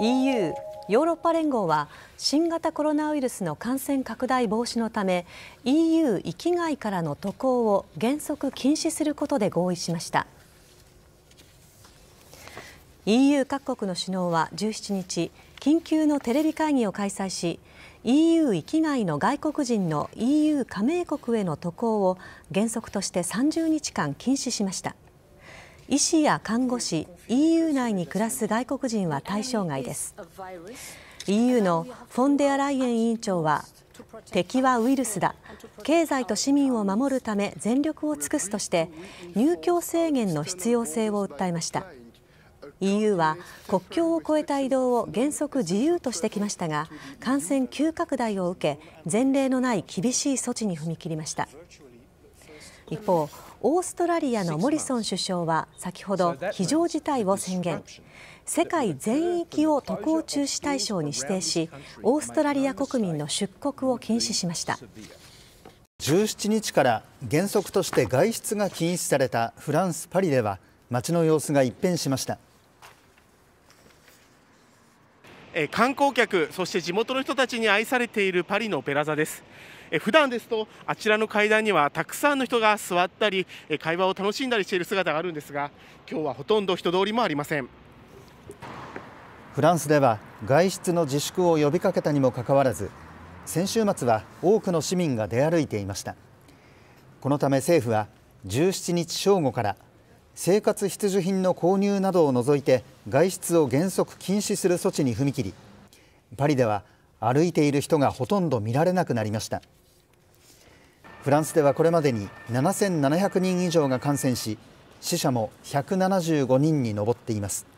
EU= ヨーロッパ連合は新型コロナウイルスの感染拡大防止のため EU 域外からの渡航を原則禁止することで合意しました EU 各国の首脳は17日緊急のテレビ会議を開催し EU 域外の外国人の EU 加盟国への渡航を原則として30日間禁止しました。医師や看護師 EU 内に暮らす外国人は対象外です EU のフォンデアライエン委員長は敵はウイルスだ経済と市民を守るため全力を尽くすとして入境制限の必要性を訴えました EU は国境を越えた移動を原則自由としてきましたが感染急拡大を受け前例のない厳しい措置に踏み切りました。一方、オーストラリアのモリソン首相は先ほど非常事態を宣言世界全域を渡航中止対象に指定しオーストラリア国民の出国を禁止しました17日から原則として外出が禁止されたフランス・パリでは街の様子が一変しました。観光客そして地元の人たちに愛されているパリのオペラ座です普段ですとあちらの階段にはたくさんの人が座ったり会話を楽しんだりしている姿があるんですが今日はほとんど人通りもありませんフランスでは外出の自粛を呼びかけたにもかかわらず先週末は多くの市民が出歩いていましたこのため政府は17日正午から生活必需品の購入などを除いて外出を原則禁止する措置に踏み切りパリでは歩いている人がほとんど見られなくなりましたフランスではこれまでに7700人以上が感染し死者も175人に上っています